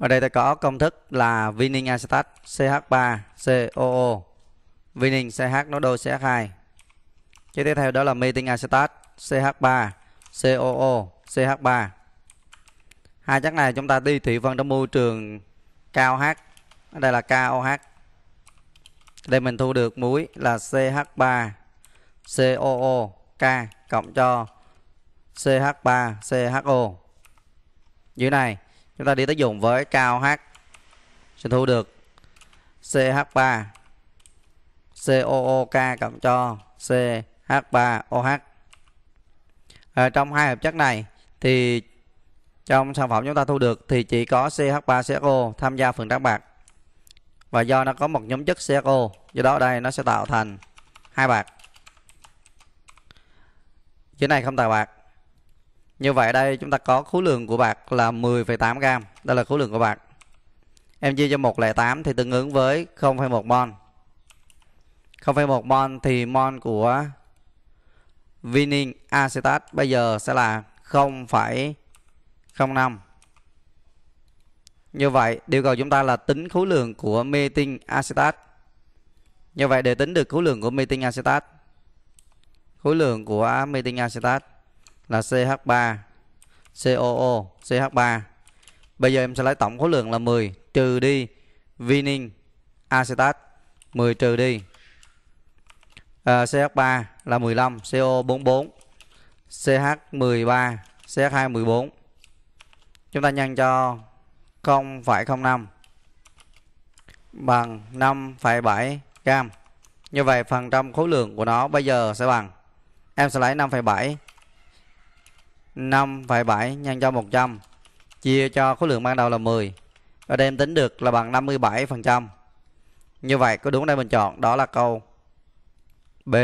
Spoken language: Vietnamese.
Ở đây ta có công thức là Winning Acetat CH3 COO Winning CH nó đôi CH2 Cái tiếp theo đó là Meeting Acetat CH3 COO CH3 Hai chất này chúng ta đi thủy phân trong môi trường cao Ở đây là KOH Đây mình thu được muối là CH3 COO K cộng cho CH3 CHO Dưới này chúng ta đi tới dùng với cao h sẽ thu được CH3 COOK cộng cho CH3OH ở trong hai hợp chất này thì trong sản phẩm chúng ta thu được thì chỉ có ch 3 co tham gia phần trắng bạc và do nó có một nhóm chất CO do đó đây nó sẽ tạo thành hai bạc Chữ này không tạo bạc như vậy đây chúng ta có khối lượng của bạc là 10,8 gram. Đây là khối lượng của bạc. Em chia cho 108 thì tương ứng với 0,1 mol. 0,1 mol thì mol của vinil acetate bây giờ sẽ là 0,05. Như vậy yêu cầu chúng ta là tính khối lượng của metin acetate. Như vậy để tính được khối lượng của metin acetate khối lượng của metin acetate là CH3 COO CH3 Bây giờ em sẽ lấy tổng khối lượng là 10 trừ đi vinyl acetat 10 trừ đi à, CH3 là 15 CO44 CH13 CH214 Chúng ta nhân cho 0,05 bằng 5,7 gam Như vậy phần trăm khối lượng của nó bây giờ sẽ bằng em sẽ lấy 5,7 5,7 nhân cho 100 chia cho khối lượng ban đầu là 10. Ở đây em tính được là bằng 57%. Như vậy có đúng đây mình chọn đó là câu B.